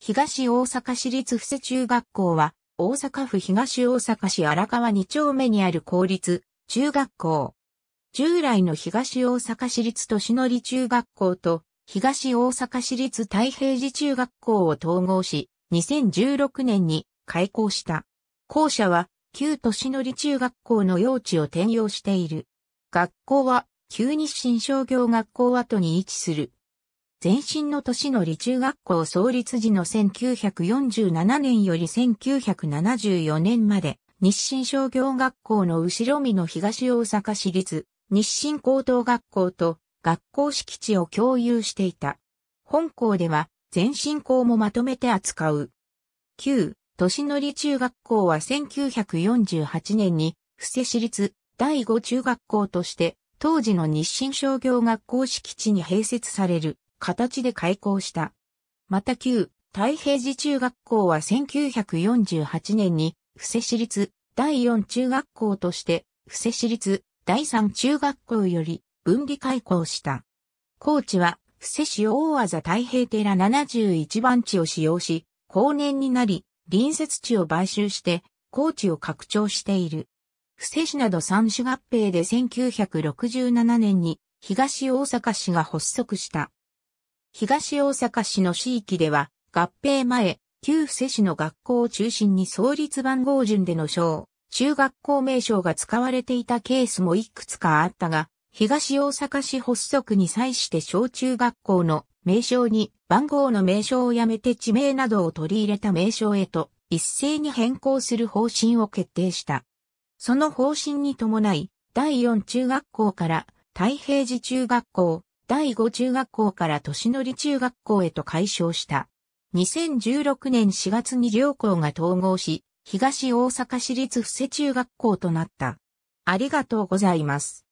東大阪市立伏せ中学校は、大阪府東大阪市荒川2丁目にある公立中学校。従来の東大阪市立都市のり中学校と東大阪市立太平寺中学校を統合し、2016年に開校した。校舎は旧都市のり中学校の用地を転用している。学校は旧日清商業学校跡に位置する前身の年の理中学校創立時の1947年より1974年まで、日清商業学校の後ろ見の東大阪市立、日清高等学校と学校敷地を共有していた。本校では、前進校もまとめて扱う。旧、年のり中学校は1948年に、布施市立第5中学校として、当時の日清商業学校敷地に併設される。形で開校した。また旧、太平寺中学校は1948年に、伏せ市立第4中学校として、伏せ市立第3中学校より分離開校した。高知は、伏せ市大技太平寺71番地を使用し、後年になり、隣接地を買収して、高知を拡張している。伏せ市など三種合併で1967年に東大阪市が発足した。東大阪市の市域では、合併前、旧布施市の学校を中心に創立番号順での賞、中学校名称が使われていたケースもいくつかあったが、東大阪市発足に際して小中学校の名称に番号の名称をやめて地名などを取り入れた名称へと一斉に変更する方針を決定した。その方針に伴い、第4中学校から太平寺中学校、第5中学校から年乗り中学校へと改称した。2016年4月に両校が統合し、東大阪市立布施中学校となった。ありがとうございます。